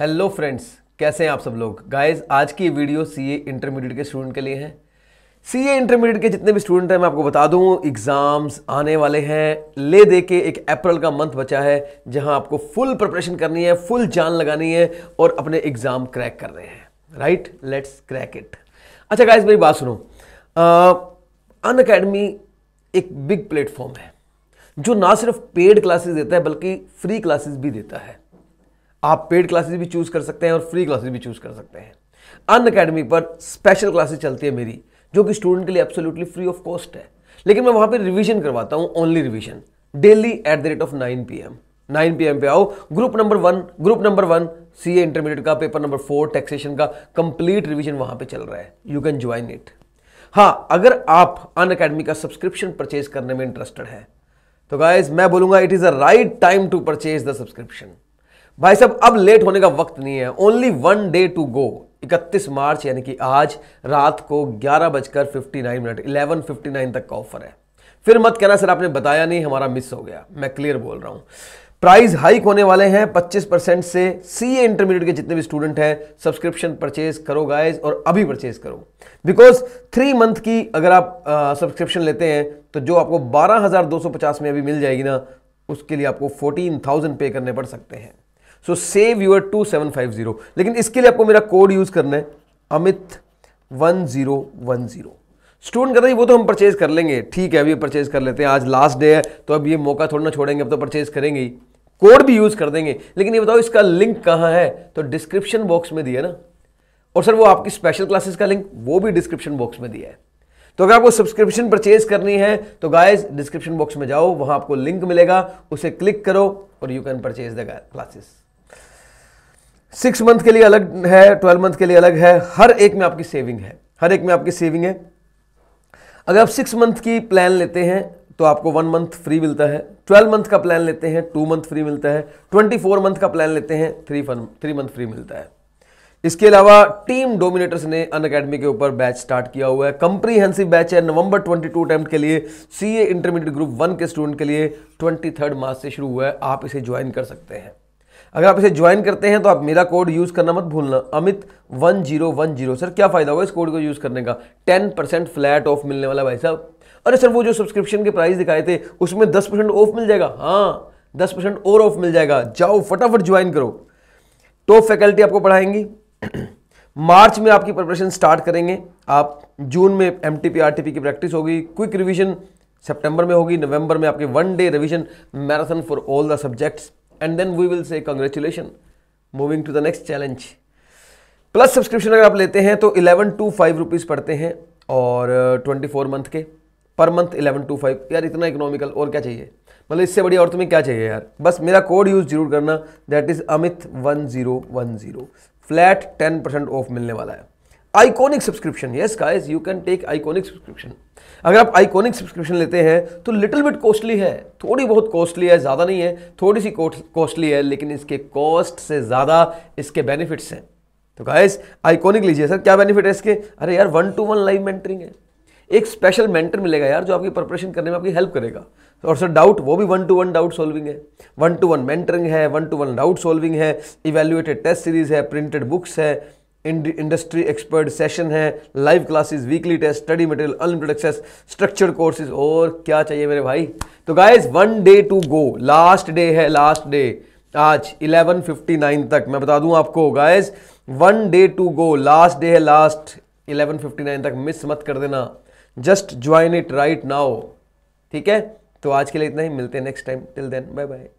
hello friends कैसे हैं आप सब लोग गाइस आज की वीडियो सीए इंटरमीडिएट के स्टूडेंट के लिए है सीए इंटरमीडिएट के जितने भी स्टूडेंट हैं मैं आपको बता दूं एग्ज़ाम्स आने वाले हैं ले दे के एक अप्रैल का मंथ बचा है जहां आपको फुल प्रिपरेशन करनी है फुल जान लगानी है और अपने एग्ज़ाम क्रैक कर रहे हैं राइट लेट्स क्रैक इट अच्छा गाइज मेरी बात सुनो अन अकेडमी एक बिग प्लेटफॉर्म है जो ना सिर्फ पेड क्लासेस देता है बल्कि फ्री क्लासेस भी देता है आप पेड क्लासेस भी चूज़ कर सकते हैं और फ्री क्लासेस भी चूज़ कर सकते हैं अन अकेडमी पर स्पेशल क्लासेस चलती है मेरी जो कि स्टूडेंट के लिए एब्सोल्युटली फ्री ऑफ कॉस्ट है लेकिन मैं वहां पर रिविजन करवाता हूँ only revision daily at the rate of nine P M nine P M पे आओ group number one group number one C A intermediate का पेपर नंबर फोर टैक्सेशन का कंप्लीट रिविजन वहां पर चल रहा है यू कैन ज्वाइन इट हाँ अगर आप अन अकेडमी का सब्सक्रिप्शन परचेज करने में इंटरेस्टेड है तो गाइज मैं बोलूंगा it is a right time to purchase the subscription भाई साहब अब लेट होने का वक्त नहीं है only one day to go 31 March यानी कि आज रात को ग्यारह बजकर fifty nine minute eleven fifty तक का ऑफर है फिर मत कहना सर आपने बताया नहीं हमारा मिस हो गया मैं क्लियर बोल रहा हूँ प्राइस हाइक होने वाले हैं 25 परसेंट से सी ए इंटरमीडिएट के जितने भी स्टूडेंट हैं सब्सक्रिप्शन परचेज करो गाइज और अभी परचेज करो बिकॉज थ्री मंथ की अगर आप सब्सक्रिप्शन लेते हैं तो जो आपको बारह में अभी मिल जाएगी ना उसके लिए आपको फोर्टीन पे करने पड़ सकते हैं so save your two seven five zero लेकिन इसके लिए आपको मेरा कोड यूज करना है Amit one zero one zero student कहते हैं वो तो हम परचेज कर लेंगे ठीक है अभी परचेज कर लेते हैं आज लास्ट डे है तो अब ये मौका थोड़ा ना छोड़ेंगे अब तो परचेज करेंगे ही कोड भी यूज कर देंगे लेकिन ये बताओ इसका लिंक कहाँ है तो डिस्क्रिप्शन बॉक्स में दिया ना और सर वो आपकी स्पेशल क्लासेस का लिंक वो भी डिस्क्रिप्शन बॉक्स में दिया है तो अगर आपको सब्सक्रिप्शन परचेज करनी है तो गाइज डिस्क्रिप्शन बॉक्स में जाओ वहां आपको लिंक मिलेगा उसे क्लिक करो और you can purchase the classes six month के लिए अलग है ट्वेल्व मंथ के लिए अलग है हर एक में आपकी सेविंग है हर एक में आपकी सेविंग है अगर आप सिक्स मंथ की प्लान लेते हैं तो आपको वन मंथ फ्री मिलता है ट्वेल्व मंथ का प्लान लेते हैं टू मंथ फ्री मिलता है ट्वेंटी फोर मंथ का प्लान लेते हैं थ्री थ्री मंथ फ्री मिलता है इसके अलावा टीम डोमिनेटर्स ने अन अकेडमी के ऊपर बैच स्टार्ट किया हुआ है कंप्रीहेंसिव बैच है नवंबर ट्वेंटी टू अटैम्प्ट के लिए C A intermediate group one के स्टूडेंट के लिए ट्वेंटी थर्ड मार्च से शुरू हुआ है आप इसे ज्वाइन कर सकते हैं अगर आप इसे ज्वाइन करते हैं तो आप मेरा कोड यूज़ करना मत भूलना Amit one zero one zero sir क्या फ़ायदा होगा इस कोड को यूज़ करने का टेन परसेंट फ्लैट ऑफ मिलने वाला भाई साहब अरे सर वो जो सब्सक्रिप्शन के प्राइस दिखाए थे उसमें दस परसेंट ऑफ मिल जाएगा हाँ दस परसेंट और ऑफ मिल जाएगा जाओ फटाफट ज्वाइन करो टॉप फैकल्टी आपको पढ़ाएंगी मार्च में आपकी प्रिपरेशन स्टार्ट करेंगे आप जून में एम टी की प्रैक्टिस होगी क्विक रिविजन सेप्टेंबर में होगी नवंबर में आपके one day revision marathon for all the subjects and then we will say congratulation moving to the next challenge plus subscription अगर आप लेते हैं तो इलेवन टू फाइव रुपीज़ पड़ते हैं और ट्वेंटी फोर मंथ के per month eleven to five यार इतना इकोनॉमिकल और क्या चाहिए मतलब इससे बड़ी और तुम्हें क्या चाहिए यार बस मेरा कोड यूज़ जरूर करना that is Amit one zero one zero flat ten percent off मिलने वाला है iconic subscription yes guys you can take iconic subscription अगर आप आइकॉनिक सब्सक्रिप्शन लेते हैं तो लिटिल बिट कॉस्टली है थोड़ी बहुत कॉस्टली है ज़्यादा नहीं है थोड़ी सी कॉस्टली है लेकिन इसके कॉस्ट से ज़्यादा इसके बेनिफिट्स हैं तो गाइस आइकॉनिक लीजिए सर क्या बेनिफिट है इसके अरे यार one to one live mentoring है एक स्पेशल मेंटर मिलेगा यार जो आपकी प्रिपरेशन करने में आपकी हेल्प करेगा और सर डाउट वो भी one to one doubt solving है वन टू वन मेंटरिंग है one to one doubt solving है इवेल्युएटेड टेस्ट सीरीज है प्रिंटेड बुक्स है इंडस्ट्री एक्सपर्ट सेशन है live classes weekly test study material unlimited access structure courses और क्या चाहिए मेरे भाई तो guys one day to go last day है लास्ट डे आज 11:59 तक मैं बता दूं आपको guys one day to go last day है लास्ट 11:59 तक मिस मत कर देना just join it right now ठीक है तो आज के लिए इतना ही मिलते हैं next time till then bye bye